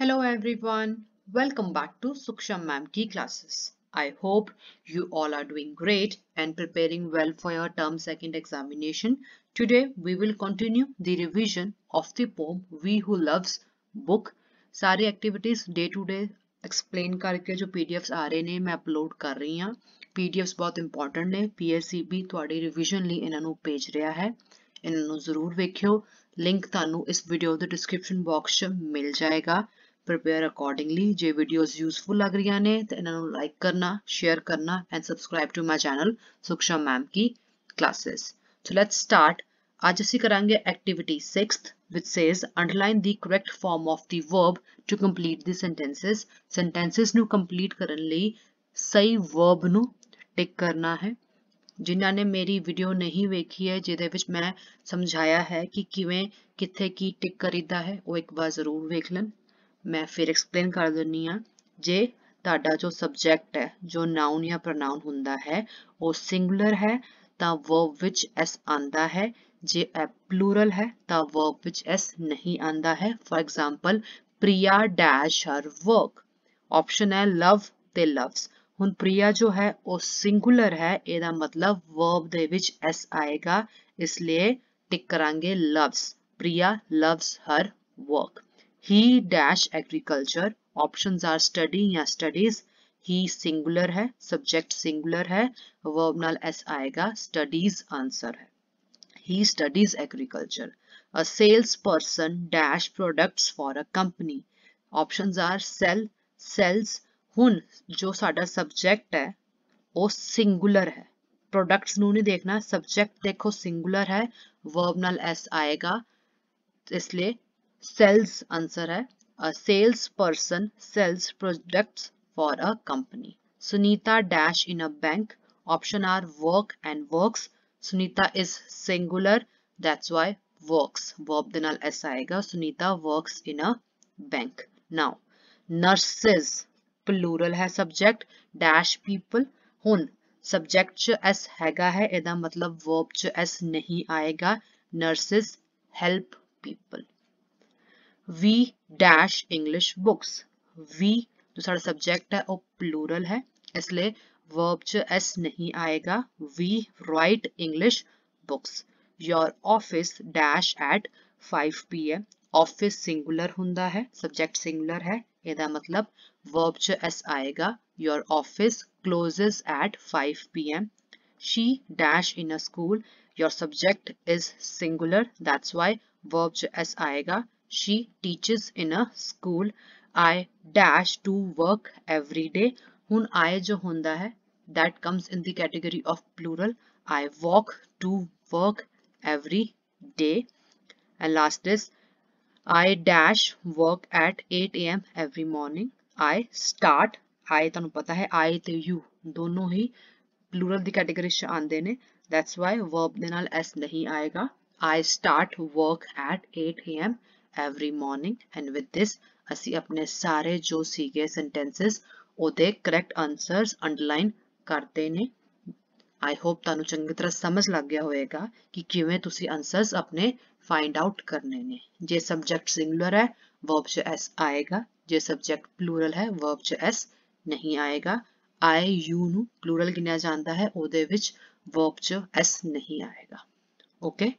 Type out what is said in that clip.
Hello everyone. Welcome back to Suksham Ma'am Ki classes. I hope you all are doing great and preparing well for your term second examination. Today we will continue the revision of the poem We Who Loves book. सारी activities day to day explain करके जो PDFs आ रहे ਨੇ ਮੈਂ upload ਕਰ ਰਹੀ ਹਾਂ ਪੀਡੀਐਫਸ ਬਹੁਤ ਇੰਪੋਰਟੈਂਟ ਨੇ ਪੀਐਸਸੀ ਵੀ ਤੁਹਾਡੀ ਰਿਵੀਜ਼ਨ ਲਈ ਇਹਨਾਂ ਨੂੰ ਭੇਜ ਰਿਹਾ ਹੈ ਇਹਨਾਂ ਨੂੰ ਜ਼ਰੂਰ ਵੇਖਿਓ ਲਿੰਕ ਤੁਹਾਨੂੰ ਇਸ ਵੀਡੀਓ ਦੇ ਡਿਸਕ੍ਰਿਪਸ਼ਨ ਬਾਕਸ 'ਚ ਮਿਲ ਜਾਏਗਾ prepare accordingly ਜੇ videos useful ਲੱਗ ਰਹੀਆਂ ਨੇ ਤਾਂ ਇਹਨਾਂ ਨੂੰ ਲਾਈਕ ਕਰਨਾ ਸ਼ੇਅਰ ਕਰਨਾ and subscribe to my channel Sukhsha ma'am ਕੀ classes so let's start ਅੱਜ ਅਸੀਂ ਕਰਾਂਗੇ activity 6th which says underline the correct form of the verb to complete the sentences sentences ਨੂੰ complete ਕਰਨ ਲਈ ਸਹੀ verb ਨੂੰ ਟਿਕ ਕਰਨਾ ਹੈ ਜਿਨ੍ਹਾਂ ਨੇ ਮੇਰੀ ਵੀਡੀਓ ਨਹੀਂ ਵੇਖੀ ਹੈ ਜਿਹਦੇ ਵਿੱਚ ਮੈਂ ਸਮਝਾਇਆ ਹੈ ਕਿ ਕਿਵੇਂ ਕਿੱਥੇ ਕੀ ਟਿਕ ਕਰੀਦਾ ਹੈ ਉਹ ਇੱਕ ਵਾਰ ਜ਼ਰੂਰ ਵੇਖ ਲੈਣ मैं फिर एक्सप्लेन कर दी हाँ जे ता जो सबजैक्ट है जो नाउन या प्रनाउन हों सिंगुलर है तो वर्विच एस आता है जे प्लूरल है तो वर्विच एस नहीं आता है for example Priya dash her work option है लव ते लव्स हूँ प्रिया जो है वह सिंगुलर है यदा मतलब वर्ब के एस आएगा इसलिए टिक करा loves Priya loves her work he dash agriculture options are study या studies he singular है subject singular है verb नल s आएगा studies answer है he studies agriculture a salesperson dash products for a company options are sell sells hun jo sada subject hai wo singular hai products nu nahi dekhna subject dekho singular hai verb nal s aayega इसलिए sales answer है a sales person sells products for a company Sunita dash in a bank option are work and works Sunita is singular that's why works verb के नाल S आएगा Sunita works in a bank now nurses plural है subject dash people हुन subject च S हैगा है एदा मतलब वर्ब च एस नहीं आएगा nurses help people we dash English books we जो सारा सब्जेक्ट है वो प्लूरल है इसलिए वर्ब च एस नहीं आएगा we write English books your office dash at 5 P M office singular हुंदा है सिंगुलर है एदा मतलब वर्ब च एस आएगा your office closes at five P M she dash in a school your subject is singular that's why verb च S आएगा She teaches in a school. I dash to work every day. Hun I jo hunda hai that comes in the category of plural. I walk to work every day. And last is I dash work at 8 a.m. every morning. I start. I tanu pata hai I te you dono hi plural di category ch aande ne that's why verb de naal s nahi aayega I start work at at A M every morning and with this असी अपने सारे जो सीगे sentences ओदे correct answers underline करते ने I hope तू चंगी तरह समझ लग गया होएगा कि किवें तुसी आंसर्स अपने फाइंड आउट करने ने जे सब्जेक्ट सिंगुलर है वर्ब च एस आएगा जो सबजैक्ट प्लूरल है वर्ब च एस नहीं आएगा आई यू नू प्लूरल जाता है ओदे वर्ब च एस नहीं आएगा ओके okay?